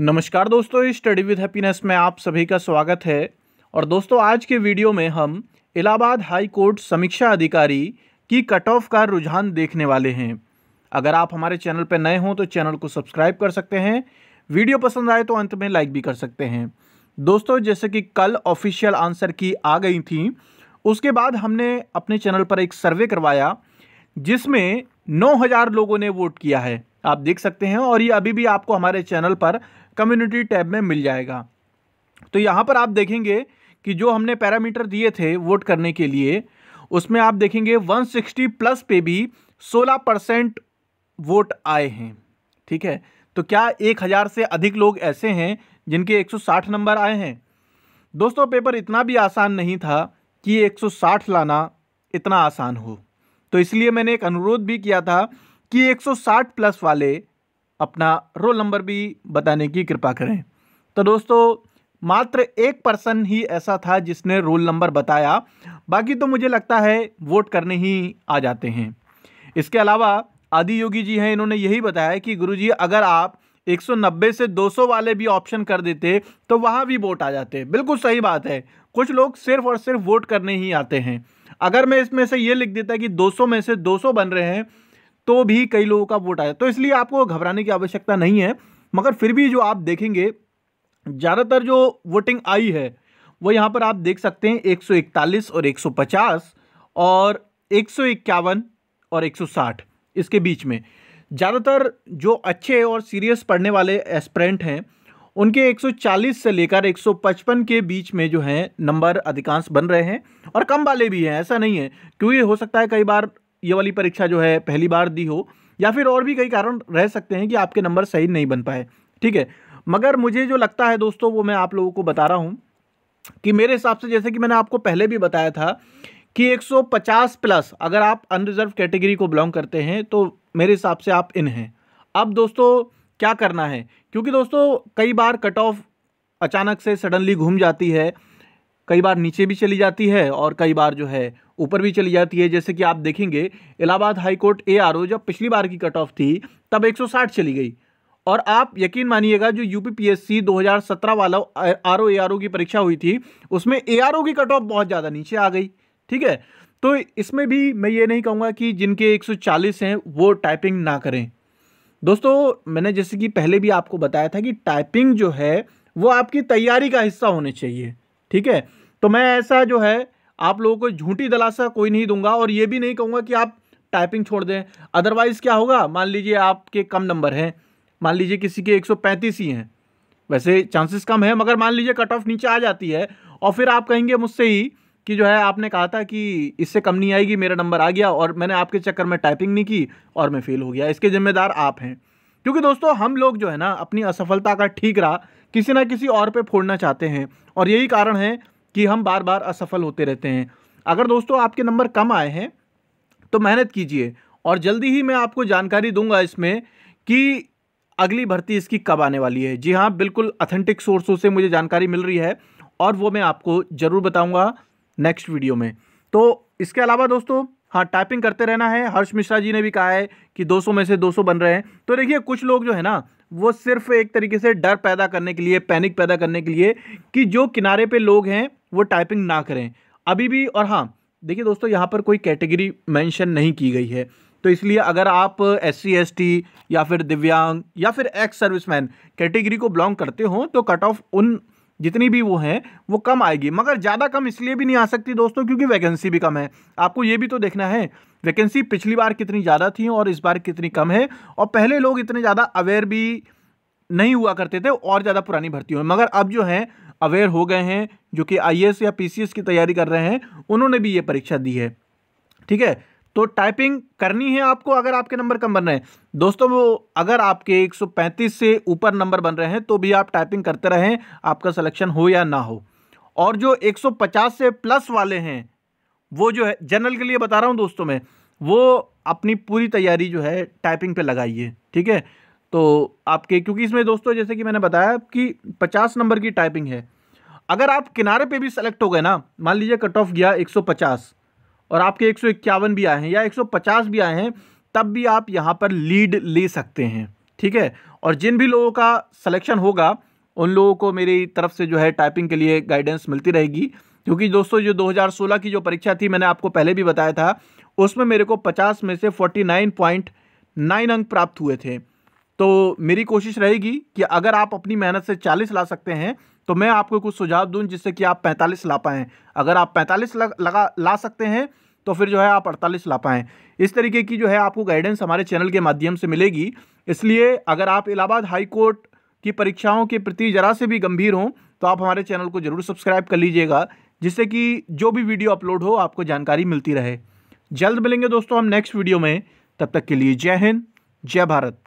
नमस्कार दोस्तों study with happiness में आप सभी का स्वागत है और दोस्तों आज के वीडियो में हम इलाहाबाद हाई कोर्ट समीक्षा अधिकारी की कट ऑफ का रुझान देखने वाले हैं अगर आप हमारे चैनल पर नए हों तो चैनल को सब्सक्राइब कर सकते हैं वीडियो पसंद आए तो अंत में लाइक भी कर सकते हैं दोस्तों जैसे कि कल ऑफिशियल आंसर की आ गई थी उसके बाद हमने अपने चैनल पर एक सर्वे करवाया जिसमें 9000 लोगों ने वोट किया है आप देख सकते हैं और ये अभी भी आपको हमारे चैनल पर कम्युनिटी टैब में मिल जाएगा तो यहाँ पर आप देखेंगे कि जो हमने पैरामीटर दिए थे वोट करने के लिए उसमें आप देखेंगे 160 प्लस पे भी 16 परसेंट वोट आए हैं ठीक है तो क्या एक हज़ार से अधिक लोग ऐसे हैं जिनके 160 नंबर आए हैं दोस्तों पेपर इतना भी आसान नहीं था कि 160 लाना इतना आसान हो तो इसलिए मैंने एक अनुरोध भी किया था कि 160 प्लस वाले अपना रोल नंबर भी बताने की कृपा करें तो दोस्तों मात्र एक पर्सन ही ऐसा था जिसने रोल नंबर बताया बाकी तो मुझे लगता है वोट करने ही आ जाते हैं इसके अलावा आदि योगी जी हैं इन्होंने यही बताया कि गुरुजी अगर आप 190 से 200 वाले भी ऑप्शन कर देते तो वहाँ भी वोट आ जाते बिल्कुल सही बात है कुछ लोग सिर्फ और सिर्फ वोट करने ही आते हैं अगर मैं इसमें से ये लिख देता कि 200 में से 200 बन रहे हैं तो भी कई लोगों का वोट आया तो इसलिए आपको घबराने की आवश्यकता नहीं है मगर फिर भी जो आप देखेंगे ज़्यादातर जो वोटिंग आई है वो यहाँ पर आप देख सकते हैं 141 और 150 और एक और 160 इसके बीच में ज़्यादातर जो अच्छे और सीरियस पढ़ने वाले एस्परेंट हैं उनके 140 से लेकर 155 के बीच में जो हैं नंबर अधिकांश बन रहे हैं और कम वाले भी हैं ऐसा नहीं है क्योंकि हो सकता है कई बार ये वाली परीक्षा जो है पहली बार दी हो या फिर और भी कई कारण रह सकते हैं कि आपके नंबर सही नहीं बन पाए ठीक है मगर मुझे जो लगता है दोस्तों वो मैं आप लोगों को बता रहा हूँ कि मेरे हिसाब से जैसे कि मैंने आपको पहले भी बताया था कि 150 प्लस अगर आप अनरिजर्व कैटेगरी को बिलोंग करते हैं तो मेरे हिसाब से आप इन हैं अब दोस्तों क्या करना है क्योंकि दोस्तों कई बार कट ऑफ अचानक से सडनली घूम जाती है कई बार नीचे भी चली जाती है और कई बार जो है ऊपर भी चली जाती है जैसे कि आप देखेंगे Allahabad high court A R O जब पिछली बार की कट ऑफ थी तब 160 चली गई और आप यकीन मानिएगा जो U P P S C दो हजार सत्रह वाला आर ओ ए आर ओ की परीक्षा हुई थी उसमें ए आर ओ की कट ऑफ बहुत ज़्यादा नीचे आ गई ठीक है तो इसमें भी मैं ये नहीं कहूँगा कि जिनके एक सौ चालीस हैं वो टाइपिंग ना करें दोस्तों मैंने जैसे कि पहले भी आपको बताया था कि टाइपिंग जो है वो आपकी तैयारी का हिस्सा होने चाहिए ठीक है तो मैं ऐसा जो है आप लोगों को झूठी दलासा कोई नहीं दूंगा और ये भी नहीं कहूँगा कि आप टाइपिंग छोड़ दें अदरवाइज़ क्या होगा मान लीजिए आपके कम नंबर हैं मान लीजिए किसी के 135 ही हैं वैसे चांसेस कम है मगर मान लीजिए कट ऑफ नीचे आ जाती है और फिर आप कहेंगे मुझसे ही कि जो है आपने कहा था कि इससे कम नहीं आएगी मेरा नंबर आ गया और मैंने आपके चक्कर में टाइपिंग नहीं की और मैं फेल हो गया इसके जिम्मेदार आप हैं क्योंकि दोस्तों हम लोग जो है ना अपनी असफलता का ठीक रहा किसी ना किसी और पे फोड़ना चाहते हैं और यही कारण है कि हम बार बार असफल होते रहते हैं अगर दोस्तों आपके नंबर कम आए हैं तो मेहनत कीजिए और जल्दी ही मैं आपको जानकारी दूंगा इसमें कि अगली भर्ती इसकी कब आने वाली है जी हाँ बिल्कुल अथेंटिक सोर्सों से मुझे जानकारी मिल रही है और वो मैं आपको ज़रूर बताऊँगा नेक्स्ट वीडियो में तो इसके अलावा दोस्तों हाँ टाइपिंग करते रहना है हर्ष मिश्रा जी ने भी कहा है कि 200 में से 200 बन रहे हैं तो देखिए कुछ लोग जो है ना वो सिर्फ एक तरीके से डर पैदा करने के लिए पैनिक पैदा करने के लिए कि जो किनारे पे लोग हैं वो टाइपिंग ना करें अभी भी और हाँ देखिए दोस्तों यहाँ पर कोई कैटेगरी मेंशन नहीं की गई है तो इसलिए अगर आप एस सी या फिर दिव्यांग या फिर एक्स सर्विसमैन कैटेगरी को बिलोंग करते हो तो कट ऑफ उन जितनी भी वो हैं वो कम आएगी मगर ज़्यादा कम इसलिए भी नहीं आ सकती दोस्तों क्योंकि वैकेंसी भी कम है आपको ये भी तो देखना है वैकेंसी पिछली बार कितनी ज़्यादा थी और इस बार कितनी कम है और पहले लोग इतने ज़्यादा अवेयर भी नहीं हुआ करते थे और ज़्यादा पुरानी भर्ती हुई मगर अब जो हैं अवेयर हो गए हैं जो कि आई या पी की तैयारी कर रहे हैं उन्होंने भी ये परीक्षा दी है ठीक है तो टाइपिंग करनी है आपको अगर आपके नंबर कम बन रहे हैं दोस्तों वो अगर आपके 135 से ऊपर नंबर बन रहे हैं तो भी आप टाइपिंग करते रहें आपका सिलेक्शन हो या ना हो और जो 150 से प्लस वाले हैं वो जो है जनरल के लिए बता रहा हूँ दोस्तों मैं वो अपनी पूरी तैयारी जो है टाइपिंग पे लगाइए ठीक है तो आपके क्योंकि इसमें दोस्तों जैसे कि मैंने बताया कि पचास नंबर की टाइपिंग है अगर आप किनारे पर भी सेलेक्ट हो गए ना मान लीजिए कट ऑफ गया एक और आपके एक भी आए हैं या एक भी आए हैं तब भी आप यहाँ पर लीड ले सकते हैं ठीक है और जिन भी लोगों का सलेक्शन होगा उन लोगों को मेरी तरफ से जो है टाइपिंग के लिए गाइडेंस मिलती रहेगी क्योंकि दोस्तों जो 2016 की जो परीक्षा थी मैंने आपको पहले भी बताया था उसमें मेरे को 50 में से 49.9 अंक प्राप्त हुए थे तो मेरी कोशिश रहेगी कि अगर आप अपनी मेहनत से चालीस ला सकते हैं तो मैं आपको कुछ सुझाव दूँ जिससे कि आप पैंतालीस ला पाएँ अगर आप पैंतालीस लगा ला सकते हैं तो फिर जो है आप अड़तालीस ला पाएँ इस तरीके की जो है आपको गाइडेंस हमारे चैनल के माध्यम से मिलेगी इसलिए अगर आप इलाहाबाद हाई कोर्ट की परीक्षाओं के प्रति ज़रा से भी गंभीर हों तो आप हमारे चैनल को ज़रूर सब्सक्राइब कर लीजिएगा जिससे कि जो भी वीडियो अपलोड हो आपको जानकारी मिलती रहे जल्द मिलेंगे दोस्तों हम नेक्स्ट वीडियो में तब तक के लिए जय हिंद जय भारत